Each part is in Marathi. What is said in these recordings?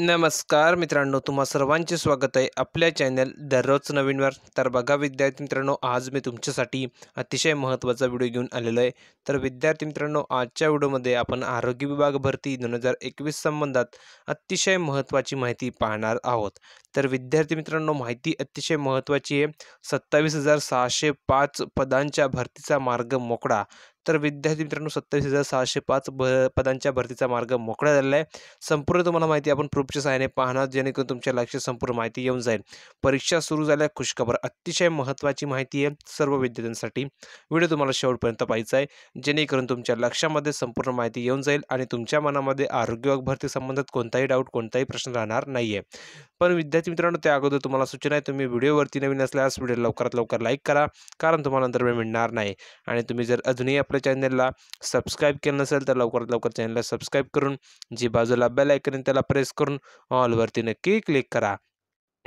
नमस्कार मित्रांनो तुम्हा सर्वांचे स्वागत आहे आपल्या चॅनल दररोज नवीनवर तर बघा विद्यार्थी मित्रांनो आज मी तुमच्यासाठी अतिशय महत्त्वाचा व्हिडिओ घेऊन आलेलो आहे तर विद्यार्थी मित्रांनो आजच्या व्हिडिओमध्ये आपण आरोग्य विभाग भरती दोन हजार एकवीस संबंधात अतिशय महत्त्वाची माहिती पाहणार आहोत तर विद्यार्थी मित्रांनो माहिती अतिशय महत्त्वाची आहे सत्तावीस हजार सहाशे पाच पदांच्या भरतीचा मार्ग मोकळा तर विद्यार्थी मित्रांनो सत्तावीस हजार सहाशे पाच भ पदांच्या भरतीचा मार्ग मोकळा झालेला आहे संपूर्ण तुम्हाला माहिती आपण प्रूफच्या सहाय्याने पाहणार जेणेकरून तुमच्या लक्षात संपूर्ण माहिती येऊन जाईल परीक्षा सुरू झाल्या खुशखबर अतिशय महत्त्वाची माहिती आहे सर्व विद्यार्थ्यांसाठी व्हिडिओ तुम्हाला शेवटपर्यंत पाहायचा आहे जेणेकरून तुमच्या लक्षामध्ये संपूर्ण माहिती येऊन जाईल आणि तुमच्या मनामध्ये आरोग्य भरती संबंधात कोणताही डाऊट कोणताही प्रश्न राहणार नाही आहे पण विद्यार्थी मित्रांनो त्या अगोदर तुम्हाला सूचना आहे तुम्ही व्हिडिओवरती नवीन असल्यास व्हिडिओ लवकरात लवकर लाईक करा कारण तुम्हाला नंतर वेळ मिळणार नाही आणि तुम्ही जर अजूनही आपल्या चॅनलला सबस्क्राईब केलं नसेल तर लवकरात लवकर चॅनलला सबस्क्राईब करून जी बाजूला बेल ऐकून त्याला प्रेस करून ऑलवरती नक्की क्लिक करा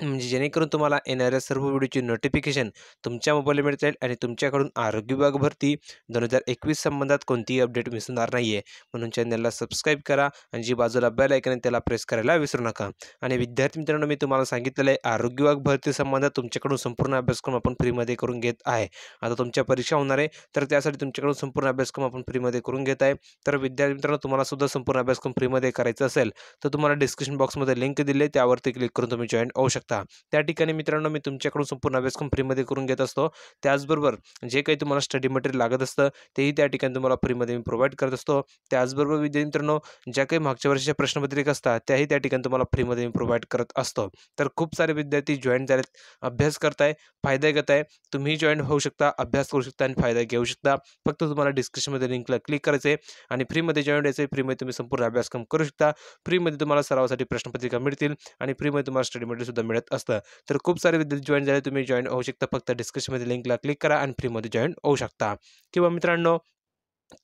म्हणजे जेणेकरून तुम्हाला येणाऱ्या सर्व व्हिडिओची नोटिफिकेशन तुमच्या मोबाईल मिळत जाईल आणि तुमच्याकडून आरोग्य विभाग भरती दोन हजार एकवीस संबंधात कोणतीही अपडेट मिस नाही आहे म्हणून चॅनलला सबस्क्राईब करा आणि जी बाजूला बेल आहे त्याला प्रेस करायला विसरू नका आणि विद्यार्थी मित्रांनो मी तुम्हाला सांगितलेलं आहे आरोग्य विभाग भरती संबंधात तुमच्याकडून संपूर्ण अभ्यासक्रम आपण फ्रीमध्ये करून घेत आहे आता तुमच्या परीक्षा होणार आहे तर त्यासाठी तुमच्याकडून संपूर्ण अभ्यासक्रम आपण फ्रीमध्ये करून घेत आहे तर विद्यार्थी मित्रांनो तुम्हाला सुद्धा संपूर्ण अभ्यासक्रम फ्रीमध्ये करायचा असेल तर तुम्हाला डिस्क्रिप्शन बॉक्समध्ये लिंक दिली त्यावरती क्लिक करून तुम्ही जॉईन होऊ शकता शकता त्या ठिकाणी मित्रांनो मी तुमच्याकडून संपूर्ण अभ्यासक्रम फ्रीमध्ये करून घेत असतो त्याचबरोबर जे काही तुम्हाला स्टडी मटेरियल लागत असतं तेही त्या ठिकाणी तुम्हाला फ्रीमध्ये मी प्रोव्हाइड करत असतो त्याचबरोबर विद्यार्थी मित्रांनो ज्या काही मागच्या वर्षीच्या प्रश्नपत्रिका असतात त्याही त्या ठिकाणी तुम्हाला फ्रीमध्ये मी प्रोव्हाइड करत असतो तर खूप सारे विद्यार्थी जॉईन झालेत अभ्यास करताय फायदा घेत आहे तुम्ही जॉईन होऊ शकता अभ्यास करू शकता आणि फायदा घेऊ शकता फक्त तुम्हाला डिस्क्रिप्शनमध्ये लिंकला क्लिक करायचं आहे आणि फ्रीमध्ये जॉईन द्यायचं आहे फ्रीमध्ये तुम्ही संपूर्ण अभ्यासक्रम करू शकता फ्रीमध्ये तुम्हाला सरावासाठी प्रश्नपत्रिका मिळतील आणि फ्रीमध्ये तुम्हाला स्टडी सुद्धा मिळेल मिळत असतं तर खूप सारे विद्यार्थी जॉईन झाले तुम्ही जॉईन होऊ शकता फक्त डिस्क्रिप्शनमध्ये लिंकला क्लिक करा आणि फ्रीमध्ये जॉईन होऊ शकता किंवा मित्रांनो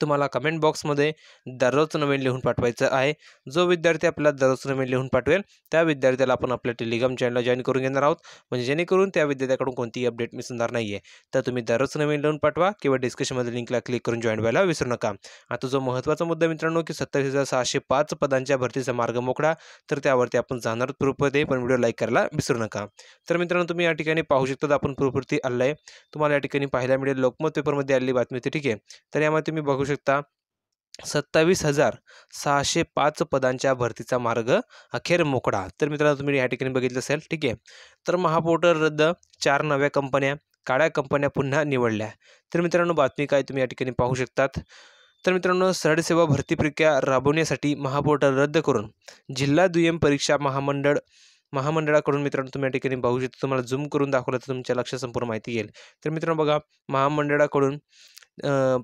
तुम्हाला कमेंट बॉक्समध्ये दररोज नवीन लिहून पाठवायचं आहे जो विद्यार्थी आपल्याला दररोज नवीन लिहून पाठवेल त्या विद्यार्थ्याला आपण आपल्या टेलिग्राम चॅनलला जॉईन करून घेणार आहोत म्हणजे जेणेकरून त्या विद्यार्थ्याकडून कोणतीही अपडेट मिसणार नाही आहे तर तुम्ही दररोज नवीन लिहून पाठवा किंवा डिस्क्रिप्शनमध्ये लिंकला क्लिक करून जॉईन व्हायला विसरू नका आता जो महत्त्वाचा मुद्दा मित्रांनो की सत्तावीस हजार सहाशे पाच पदांच्या भरतीचा मार्ग मोकळा तर त्यावरती आपण जाणार प्रूफमध्ये पण व्हिडिओ लाईक करायला विसरू नका तर मित्रांनो तुम्ही या ठिकाणी पाहू शकता आपण प्रूफवरती आलं तुम्हाला या ठिकाणी पाहायला मिळेल लोकमत पेपरमध्ये आलेली बातमी होती ठीक आहे तर यामध्ये तुम्ही बघू बघू शकता सत्तावीस हजार सहाशे पाच पदांच्या भरतीचा मार्ग अखेर मोकळा तर मित्रांनो तुम्ही या ठिकाणी बघितलं असेल ठीक आहे तर महापोर्टल रद्द चार नव्या कंपन्या काळ्या कंपन्या पुन्हा निवडल्या तर मित्रांनो बातमी काय तुम्ही या ठिकाणी पाहू शकतात तर मित्रांनो सेवा भरती प्रक्रिया राबवण्यासाठी महापोर्टल रद्द करून जिल्हा दुय्यम परीक्षा महामंडळ महामंडळाकडून मित्रांनो तुम्ही या ठिकाणी पाहू शकता तुम्हाला झूम करून दाखवलं तर तुमच्या लक्षात संपूर्ण माहिती येईल तर मित्रांनो बघा महामंडळाकडून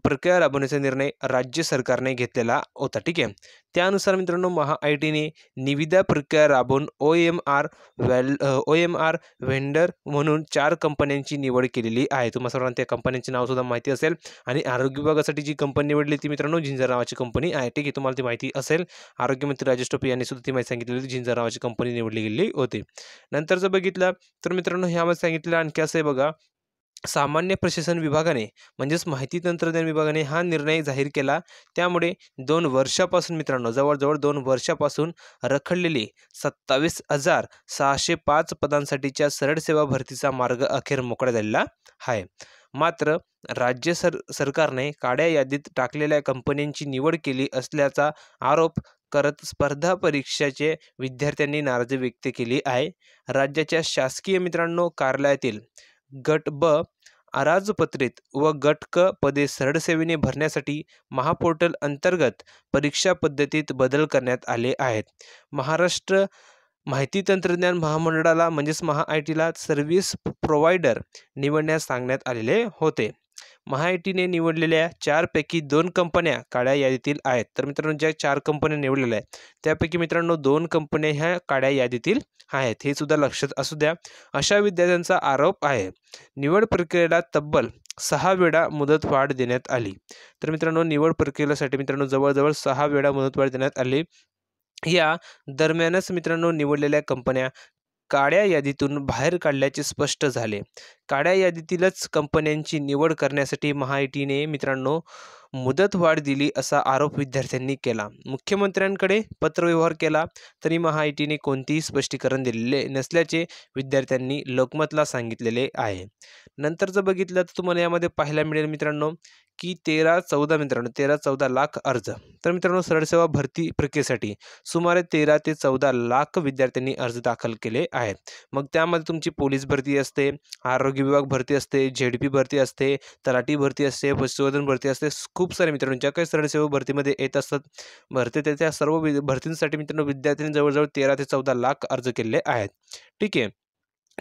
प्रक्रिया राबवण्याचा निर्णय राज्य सरकारने घेतलेला होता ठीक आहे त्यानुसार मित्रांनो महा आय टीने निविदा प्रक्रिया राबवून ओ एम आर वॅल ओ एम आर व्हेंडर म्हणून चार कंपन्यांची निवड केलेली आहे तुम्हाला सर्वांना त्या कंपन्यांचे नावसुद्धा माहिती असेल आणि आरोग्य विभागासाठी जी कंपनी निवडली ती मित्रांनो झिंजर नावाची कंपनी आहे ठीक आहे तुम्हाला ती माहिती असेल आरोग्यमंत्री राजेश टोपे यांनी सुद्धा ती माहिती सांगितलेली झिंजर नावाची कंपनी निवडली गेली होती नंतर जर बघितलं तर मित्रांनो ह्यामध्ये सांगितलं आणखी असं आहे बघा सामान्य प्रशासन विभागाने म्हणजेच माहिती तंत्रज्ञान विभागाने हा निर्णय जाहीर केला त्यामुळे दोन वर्षापासून मित्रांनो जवळजवळ दोन वर्षापासून रखडलेली सत्तावीस हजार सहाशे पाच पदांसाठीच्या सरळ सेवा भरतीचा मार्ग अखेर मोकळा झालेला आहे मात्र राज्य सर सरकारने काड्या यादीत टाकलेल्या कंपन्यांची निवड केली असल्याचा आरोप करत स्पर्धा परीक्षेचे विद्यार्थ्यांनी नाराजी व्यक्त केली आहे राज्याच्या शासकीय मित्रांनो कार्यालयातील गट ब अराजपत्रित व गट क पदे सरळसेवेने भरण्यासाठी महापोर्टल अंतर्गत परीक्षा पद्धतीत बदल करण्यात आले आहेत महाराष्ट्र माहिती तंत्रज्ञान महामंडळाला म्हणजेच महा आय टीला सर्व्हिस प्रोव्हायडर निवडण्यास सांगण्यात आलेले होते महा आय टीने निवडलेल्या चारपैकी दोन कंपन्या काळ्या यादीतील आहेत तर मित्रांनो ज्या चार कंपन्या निवडलेल्या आहेत त्यापैकी मित्रांनो दोन कंपन्या ह्या काळ्या यादीतील आहेत हे सुद्धा लक्षात असू द्या अशा विद्यार्थ्यांचा आरोप आहे निवड प्रक्रियेला तब्बल सहा वेळा मुदतवाढ देण्यात आली तर मित्रांनो निवड प्रक्रियेसाठी मित्रांनो जवळजवळ सहा वेळा मुदतवाढ देण्यात आली या दरम्यानच मित्रांनो निवडलेल्या कंपन्या काळ्या यादीतून बाहेर काढल्याचे स्पष्ट झाले काळ्या यादीतीलच कंपन्यांची निवड करण्यासाठी महाआयटीने मित्रांनो मुदत मुदतवाढ दिली असा आरोप विद्यार्थ्यांनी केला मुख्यमंत्र्यांकडे पत्रव्यवहार केला तरी महाआयटीने कोणतेही स्पष्टीकरण दिलेले नसल्याचे विद्यार्थ्यांनी लोकमतला सांगितलेले आहे नंतर जर बघितलं तर तुम्हाला यामध्ये पाहायला मिळेल मित्रांनो की तेरा चौदा मित्रांनो तेरा चौदा लाख अर्ज तर मित्रांनो सरळसेवा भरती प्रक्रियेसाठी सुमारे तेरा ते चौदा लाख विद्यार्थ्यांनी अर्ज दाखल केले आहेत मग त्यामध्ये तुमची पोलीस भरती असते आरोग्य विभाग भरती असते झेड भरती असते तलाठी भरती असते पशुसंवर्धन भरती असते खूप सारे मित्रांनो ज्या काही सरळसेवा भरतीमध्ये येत असतात भरती त्या सर्व भरतींसाठी मित्रांनो विद्यार्थ्यांनी जवळजवळ तेरा ते चौदा लाख अर्ज केलेले आहेत ठीक आहे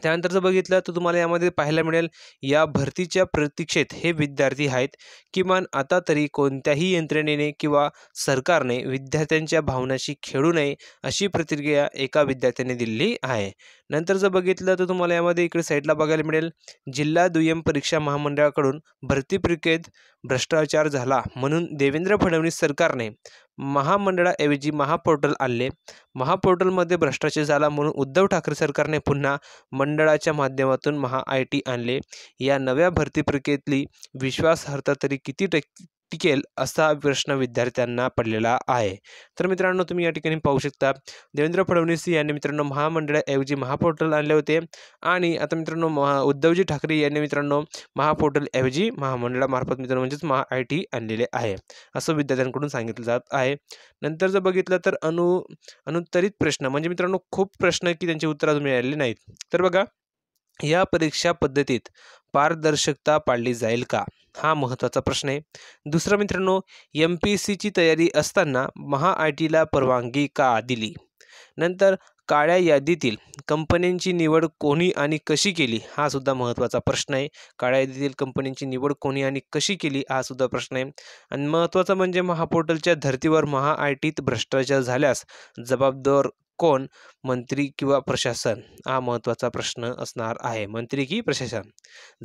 त्यानंतर जर बघितलं तर तुम्हाला यामध्ये पाहायला मिळेल या भरतीच्या प्रतीक्षेत हे विद्यार्थी आहेत किमान आता तरी कोणत्याही यंत्रणेने किंवा सरकारने विद्यार्थ्यांच्या भावनाशी खेळू नये अशी प्रतिक्रिया एका विद्यार्थ्याने दिली आहे नंतर जर बघितलं तर तुम्हाला यामध्ये इकडे साईडला बघायला मिळेल जिल्हा दुय्यम परीक्षा महामंडळाकडून भरती प्रक्रियेत भ्रष्टाचार झाला म्हणून देवेंद्र फडणवीस सरकारने महामंडळाऐवजी महापोर्टल आणले महापोर्टलमध्ये भ्रष्टाचार झाला म्हणून उद्धव ठाकरे सरकारने पुन्हा मंडळाच्या माध्यमातून महा आय टी आणले या नव्या भरती प्रक्रियेतली विश्वासार्हता तरी किती टक्के टिकेल असा प्रश्न विद्यार्थ्यांना पडलेला आहे तर मित्रांनो तुम्ही या ठिकाणी पाहू शकता देवेंद्र फडणवीस यांनी मित्रांनो महामंडळाऐवजी महापोर्टल आणले होते आणि आता मित्रांनो महा उद्धवजी ठाकरे यांनी मित्रांनो महापोर्टलऐवजी महामंडळामार्फत मित्रांनो म्हणजेच महा आय टी आणलेले आहे असं विद्यार्थ्यांकडून सांगितलं जात आहे नंतर जर बघितलं तर अनु अनुत्तरित प्रश्न म्हणजे मित्रांनो खूप प्रश्न की त्यांची उत्तरं मिळालेली नाहीत तर बघा या परीक्षा पद्धतीत पारदर्शकता पाळली जाईल का हा महत्त्वाचा प्रश्न आहे दुसरा मित्रांनो एम पी एस सीची तयारी असताना महा आय टीला परवानगी का दिली नंतर काळ्या यादीतील कंपन्यांची निवड कोणी आणि कशी केली हा सुद्धा महत्त्वाचा प्रश्न आहे काळ्या यादीतील कंपन्यांची निवड कोणी आणि कशी केली हा सुद्धा प्रश्न आहे आणि महत्त्वाचा म्हणजे महापोर्टलच्या धर्तीवर महा आय टीत भ्रष्टाचार झाल्यास जबाबदार कोण मंत्री किंवा प्रशासन हा महत्त्वाचा प्रश्न असणार आहे मंत्री की प्रशासन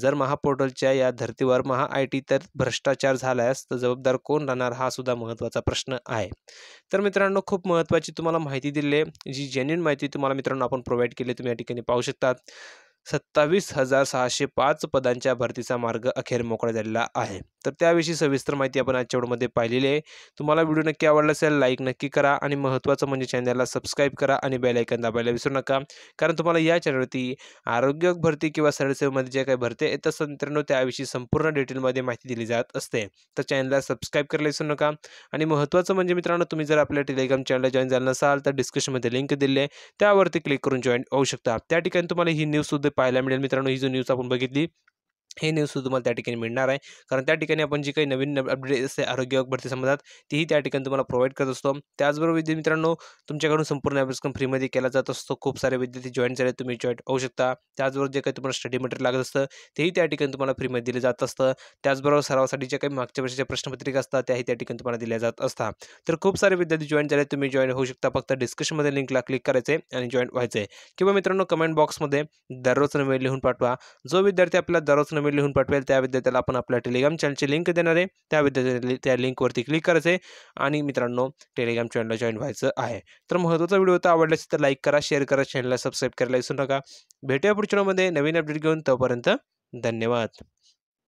जर महापोर्टलच्या या धर्तीवर महा आय टी तर भ्रष्टाचार झाल्यास तर जबाबदार कोण राहणार हा सुद्धा महत्त्वाचा प्रश्न आहे तर मित्रांनो खूप महत्त्वाची तुम्हाला माहिती दिली आहे जी जेन्युन माहिती तुम्हाला मित्रांनो आपण प्रोव्हाइड केली तुम्ही या ठिकाणी पाहू शकतात सत्तावीस हजार सहाशे पाच पदांच्या भरतीचा मार्ग अखेर मोकळा झालेला आहे तर त्याविषयी सविस्तर माहिती आपण आजच्या व्हिडिओमध्ये पाहिलेली आहे तुम्हाला व्हिडिओ नक्की आवडला असेल लाईक नक्की करा आणि महत्त्वाचं म्हणजे चॅनलला सबस्क्राईब करा आणि बेलायकन दाबायला विसरू नका कारण तुम्हाला या चॅनलवरती आरोग्य भरती किंवा सरळसेवेमध्ये जे काही भरते तसं मित्रांनो त्याविषयी संपूर्ण डिटेलमध्ये माहिती दिली जात असते तर चॅनलला सबस्क्राईब करायला विसरू नका आणि महत्त्वाचं म्हणजे मित्रांनो तुम्ही जर आपल्या टेलिग्राम चॅनलला जॉईन झाला नसाल तर डिस्क्रिप्शनमध्ये लिंक दिली त्यावरती क्लिक करून जॉईन होऊ शकता त्या ठिकाणी तुम्हाला ही न्यूजसुद्धा पाहायला मिळेल मित्रांनो ही जो न्यूज आपण बघितली हे न्यूजसुद्धा तुम्हाला त्या ठिकाणी मिळणार आहे कारण त्या ठिकाणी आपण जी काही नवीन अपडेट असते आरोग्य भरती संबंधात तीही त्या ठिकाणी तुम्हाला प्रोव्हाइड करत असतो त्याचबरोबर विद्यार्थी मित्रांनो तुमच्याकडून संपूर्ण अभ्यासक्रम फ्रीमध्ये केला जात असतो खूप सारे विद्यार्थी जॉईन झाले तुम्ही जॉईन होऊ शकता त्याचबरोबर जे काही तुम्हाला स्टडी मटेरियल लागत असतं तेही त्या ठिकाणी तुम्हाला फ्रीमध्ये दिलं जात असतं त्याचबरोबर सरावासाठी जे काही मागच्या वर्षाच्या प्रश्नपत्रिका असतात त्याही त्या ठिकाणी तुम्हाला दिल्या जात असतात तर खूप सारे विद्यार्थी जॉईन झाले तुम्ही जॉईन होऊ शकता फक्त डिस्कशनमध्ये लिंकला क्लिक करायचे आणि जॉईन व्हायचे किंवा मित्रांनो कमेंट बॉक्समध्ये दररोज नवे लिहून पाठवा जो विद्यार्थी आपल्याला दररोज मी लिहून पाठवेल त्या विद्यार्थ्याला आपण आपल्या टेलिग्राम चॅनलची लिंक देणार आहे त्या विद्यार्थ्याने त्या लिंकवरती क्लिक करायचं आणि मित्रांनो टेलिग्राम चॅनलला जॉईन व्हायचं आहे तर महत्त्वाचा व्हिडिओ तर आवडला असेल तर लाईक करा शेअर करा चॅनलला सबस्क्राईब करायला विसरू नका भेटूया पुढच्या नवीन अपडेट घेऊन तोपर्यंत धन्यवाद